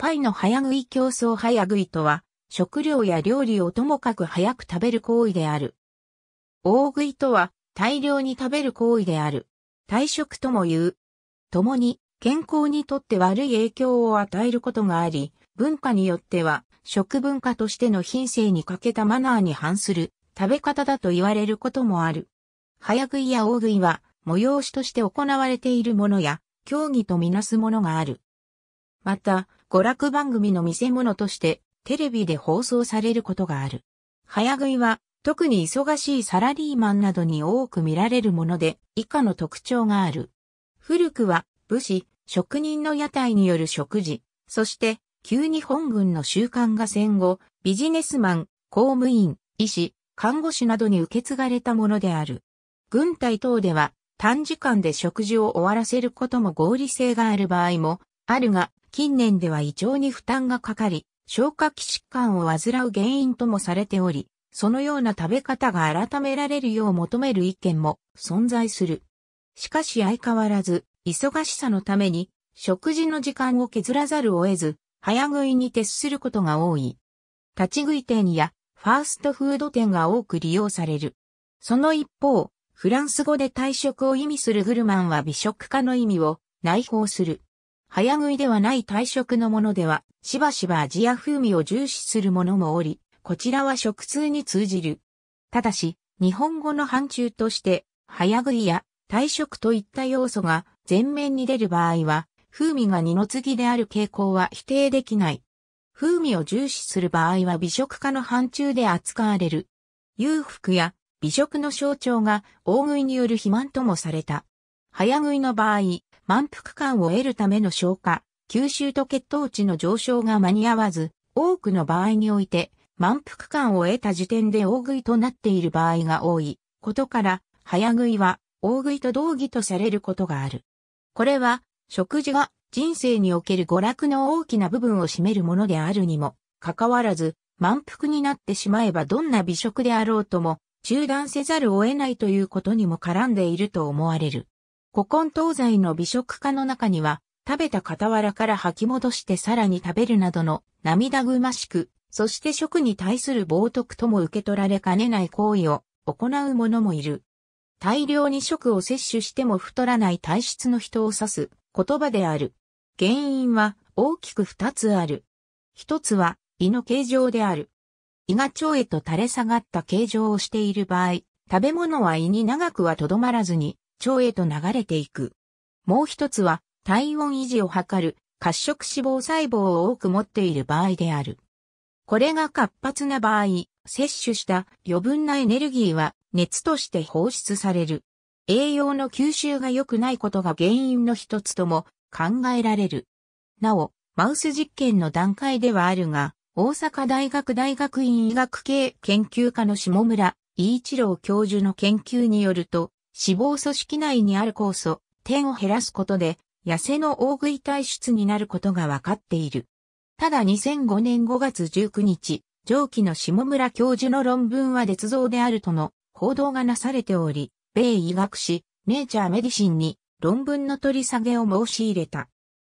パイの早食い競争早食いとは、食料や料理をともかく早く食べる行為である。大食いとは、大量に食べる行為である。退食とも言う。共に、健康にとって悪い影響を与えることがあり、文化によっては、食文化としての品性に欠けたマナーに反する食べ方だと言われることもある。早食いや大食いは、催しとして行われているものや、競技とみなすものがある。また、娯楽番組の見せ物としてテレビで放送されることがある。早食いは特に忙しいサラリーマンなどに多く見られるもので以下の特徴がある。古くは武士、職人の屋台による食事、そして旧日本軍の習慣が戦後、ビジネスマン、公務員、医師、看護師などに受け継がれたものである。軍隊等では短時間で食事を終わらせることも合理性がある場合もあるが、近年では胃腸に負担がかかり、消化器疾患を患う原因ともされており、そのような食べ方が改められるよう求める意見も存在する。しかし相変わらず、忙しさのために、食事の時間を削らざるを得ず、早食いに徹することが多い。立ち食い店やファーストフード店が多く利用される。その一方、フランス語で退職を意味するグルマンは美食家の意味を内包する。早食いではない退食のものでは、しばしば味や風味を重視するものもおり、こちらは食通に通じる。ただし、日本語の範疇として、早食いや退食といった要素が前面に出る場合は、風味が二の次である傾向は否定できない。風味を重視する場合は美食家の範疇で扱われる。裕福や美食の象徴が大食いによる肥満ともされた。早食いの場合、満腹感を得るための消化、吸収と血糖値の上昇が間に合わず、多くの場合において、満腹感を得た時点で大食いとなっている場合が多いことから、早食いは大食いと同義とされることがある。これは、食事が人生における娯楽の大きな部分を占めるものであるにも、かかわらず、満腹になってしまえばどんな美食であろうとも、中断せざるを得ないということにも絡んでいると思われる。古今東西の美食家の中には、食べた傍らから吐き戻してさらに食べるなどの涙ぐましく、そして食に対する冒涜とも受け取られかねない行為を行う者もいる。大量に食を摂取しても太らない体質の人を指す言葉である。原因は大きく二つある。一つは胃の形状である。胃が腸へと垂れ下がった形状をしている場合、食べ物は胃に長くはとどまらずに腸へと流れていく。もう一つは、体温維持を図る、褐色脂肪細胞を多く持っている場合である。これが活発な場合、摂取した余分なエネルギーは熱として放出される。栄養の吸収が良くないことが原因の一つとも考えられる。なお、マウス実験の段階ではあるが、大阪大学大学院医学系研究科の下村、伊一郎教授の研究によると、脂肪組織内にある酵素、点を減らすことで、痩せの大食い体質になることが分かっている。ただ2005年5月19日、上記の下村教授の論文は絶造であるとの報道がなされており、米医学誌、ネイチャーメディシンに論文の取り下げを申し入れた。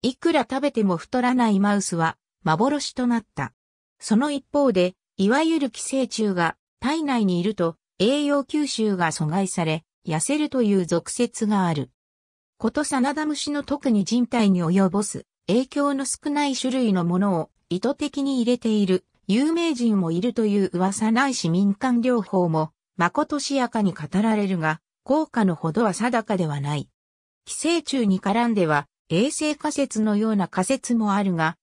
いくら食べても太らないマウスは幻となった。その一方で、いわゆる寄生虫が体内にいると栄養吸収が阻害され、痩せるという俗説がある。ことサナダムシの特に人体に及ぼす影響の少ない種類のものを意図的に入れている有名人もいるという噂ないし民間療法も誠しやかに語られるが効果のほどは定かではない。寄生虫に絡んでは衛生仮説のような仮説もあるが、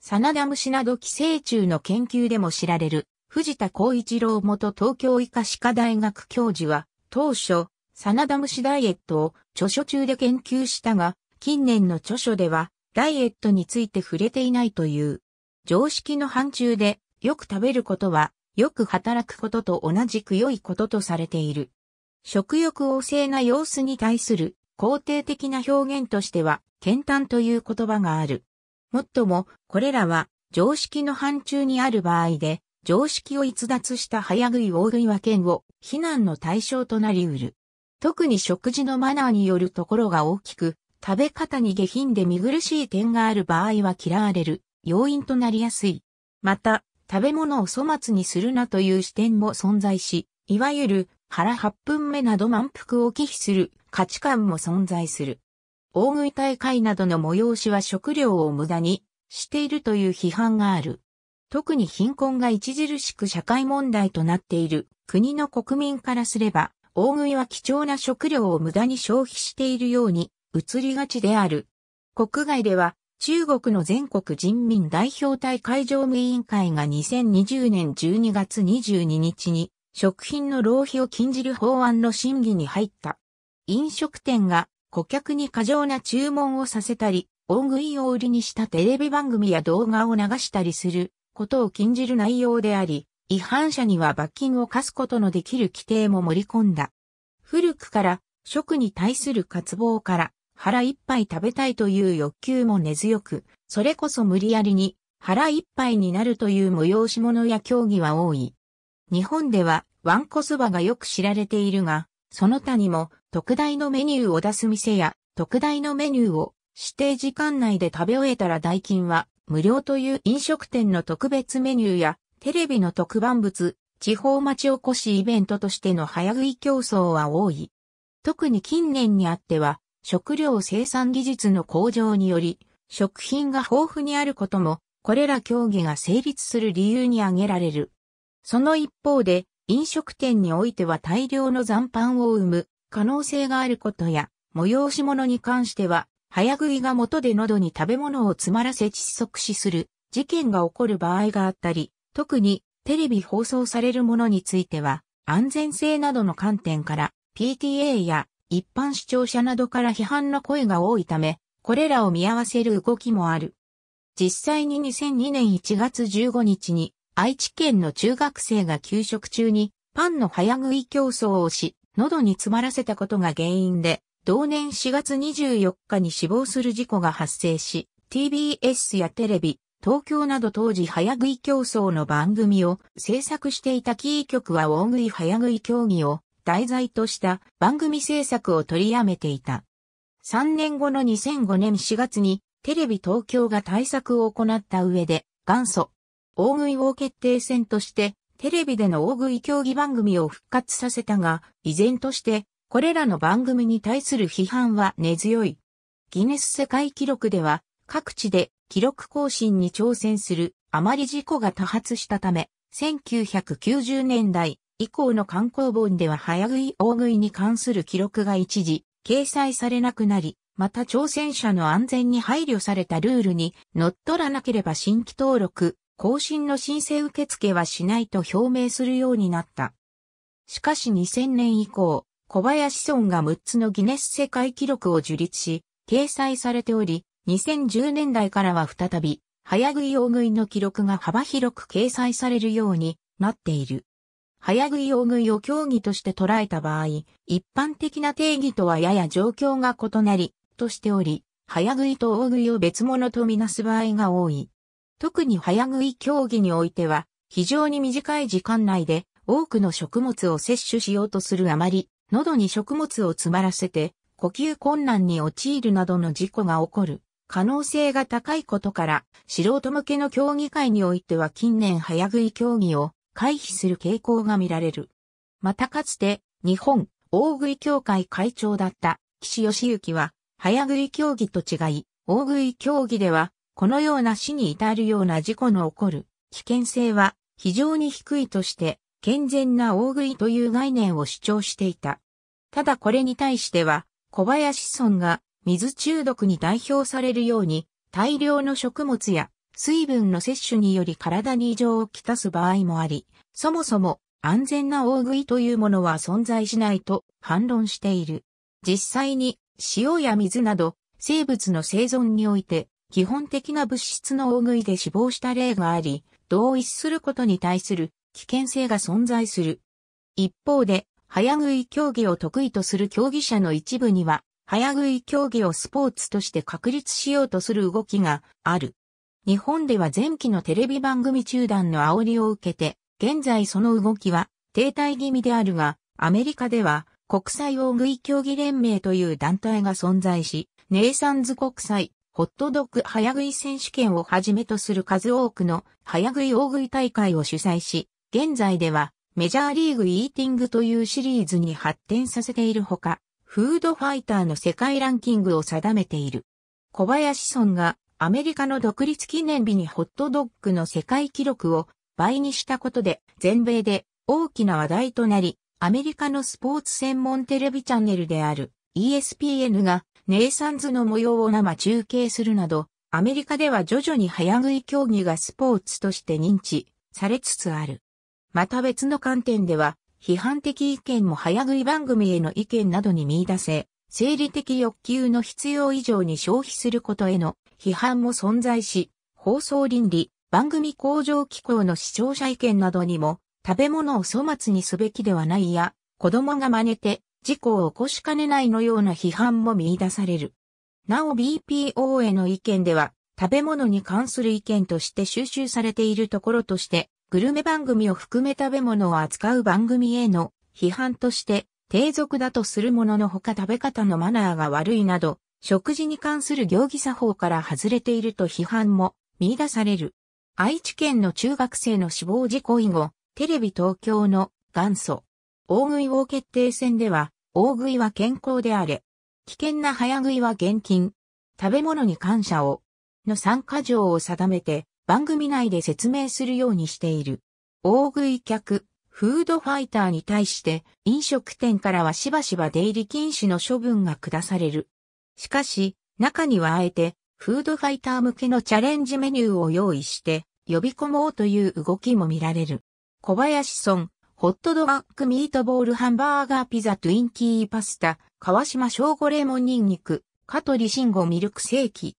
サナダムシなど寄生虫の研究でも知られる藤田光一郎元東京医科歯科大学教授は当初、サナダムシダイエットを著書中で研究したが、近年の著書では、ダイエットについて触れていないという。常識の範疇で、よく食べることは、よく働くことと同じく良いこととされている。食欲旺盛な様子に対する肯定的な表現としては、健談という言葉がある。もっとも、これらは常識の範疇にある場合で、常識を逸脱した早食い大食いは県を非難の対象となり得る。特に食事のマナーによるところが大きく、食べ方に下品で見苦しい点がある場合は嫌われる要因となりやすい。また、食べ物を粗末にするなという視点も存在し、いわゆる腹8分目など満腹を忌避する価値観も存在する。大食い大会などの催しは食料を無駄にしているという批判がある。特に貧困が著しく社会問題となっている国の国民からすれば、大食いは貴重な食料を無駄に消費しているように移りがちである。国外では中国の全国人民代表大会常務委員会が2020年12月22日に食品の浪費を禁じる法案の審議に入った。飲食店が顧客に過剰な注文をさせたり、大食いを売りにしたテレビ番組や動画を流したりすることを禁じる内容であり、違反者には罰金を課すことのできる規定も盛り込んだ。古くから食に対する渇望から腹いっぱい食べたいという欲求も根強く、それこそ無理やりに腹いっぱいになるという催し物や競技は多い。日本ではワンコそばがよく知られているが、その他にも特大のメニューを出す店や特大のメニューを指定時間内で食べ終えたら代金は無料という飲食店の特別メニューや、テレビの特番物、地方町おこしイベントとしての早食い競争は多い。特に近年にあっては、食料生産技術の向上により、食品が豊富にあることも、これら競技が成立する理由に挙げられる。その一方で、飲食店においては大量の残飯を生む可能性があることや、催し物に関しては早食いが元で喉に食べ物を詰まらせ窒息死する事件が起こる場合があったり、特にテレビ放送されるものについては、安全性などの観点から PTA や一般視聴者などから批判の声が多いため、これらを見合わせる動きもある。実際に2002年1月15日に愛知県の中学生が給食中にパンの早食い競争をし、喉に詰まらせたことが原因で同年4月24日に死亡する事故が発生し、TBS やテレビ、東京など当時早食い競争の番組を制作していたキー局は大食い早食い競技を題材とした番組制作を取りやめていた。3年後の2005年4月にテレビ東京が対策を行った上で元祖大食い王決定戦としてテレビでの大食い競技番組を復活させたが、依然としてこれらの番組に対する批判は根強い。ギネス世界記録では各地で記録更新に挑戦するあまり事故が多発したため、1990年代以降の観光本では早食い大食いに関する記録が一時掲載されなくなり、また挑戦者の安全に配慮されたルールに乗っ取らなければ新規登録、更新の申請受付はしないと表明するようになった。しかし2000年以降、小林村が6つのギネス世界記録を樹立し、掲載されており、2010年代からは再び、早食い大食いの記録が幅広く掲載されるようになっている。早食い大食いを競技として捉えた場合、一般的な定義とはやや状況が異なり、としており、早食いと大食いを別物とみなす場合が多い。特に早食い競技においては、非常に短い時間内で多くの食物を摂取しようとするあまり、喉に食物を詰まらせて、呼吸困難に陥るなどの事故が起こる可能性が高いことから、素人向けの競技会においては近年早食い競技を回避する傾向が見られる。またかつて、日本大食い協会会長だった岸義行は、早食い競技と違い、大食い競技では、このような死に至るような事故の起こる危険性は非常に低いとして、健全な大食いという概念を主張していた。ただこれに対しては、小林村が水中毒に代表されるように、大量の食物や水分の摂取により体に異常をきたす場合もあり、そもそも安全な大食いというものは存在しないと反論している。実際に塩や水など生物の生存において基本的な物質の大食いで死亡した例があり、同一することに対する危険性が存在する。一方で、早食い競技を得意とする競技者の一部には、早食い競技をスポーツとして確立しようとする動きがある。日本では前期のテレビ番組中断の煽りを受けて、現在その動きは停滞気味であるが、アメリカでは国際大食い競技連盟という団体が存在し、ネイサンズ国際、ホットドッグ早食い選手権をはじめとする数多くの早食い大食い大会を主催し、現在ではメジャーリーグイーティングというシリーズに発展させているほか、フードファイターの世界ランキングを定めている。小林村がアメリカの独立記念日にホットドッグの世界記録を倍にしたことで全米で大きな話題となり、アメリカのスポーツ専門テレビチャンネルである ESPN がネイサンズの模様を生中継するなど、アメリカでは徐々に早食い競技がスポーツとして認知されつつある。また別の観点では、批判的意見も早食い番組への意見などに見出せ、生理的欲求の必要以上に消費することへの批判も存在し、放送倫理、番組向上機構の視聴者意見などにも、食べ物を粗末にすべきではないや、子供が真似て事故を起こしかねないのような批判も見出される。なお BPO への意見では、食べ物に関する意見として収集されているところとして、グルメ番組を含め食べ物を扱う番組への批判として低俗だとするもののほか食べ方のマナーが悪いなど、食事に関する行儀作法から外れていると批判も見出される。愛知県の中学生の死亡事故以後、テレビ東京の元祖。大食い王決定戦では、大食いは健康であれ。危険な早食いは厳禁。食べ物に感謝を。の参加条を定めて、番組内で説明するようにしている。大食い客、フードファイターに対して飲食店からはしばしば出入り禁止の処分が下される。しかし、中にはあえてフードファイター向けのチャレンジメニューを用意して呼び込もうという動きも見られる。小林村、ホットドッグミートボールハンバーガーピザトゥインキーパスタ、川島省吾レモンニンニク、香取慎吾ミルクセーキ、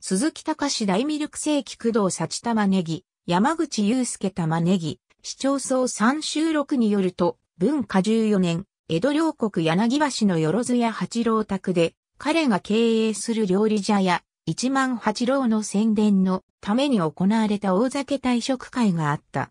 鈴木隆大ミルクセー工藤幸玉ねぎ、山口祐介玉ねぎ、市町村3収録によると、文化14年、江戸両国柳橋のよろずや八郎宅で、彼が経営する料理茶屋、一万八郎の宣伝のために行われた大酒退職会があった。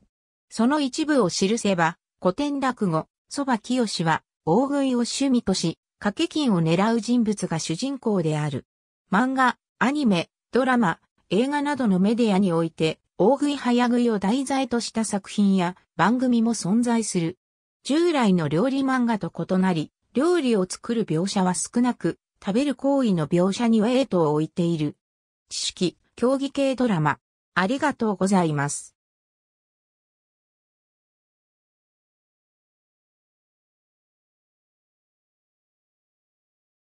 その一部を記せば、古典落語、蕎麦清は、大食いを趣味とし、掛け金を狙う人物が主人公である。漫画、アニメ、ドラマ、映画などのメディアにおいて、大食い早食いを題材とした作品や番組も存在する。従来の料理漫画と異なり、料理を作る描写は少なく、食べる行為の描写にはェイトを置いている。知識、競技系ドラマ。ありがとうございます。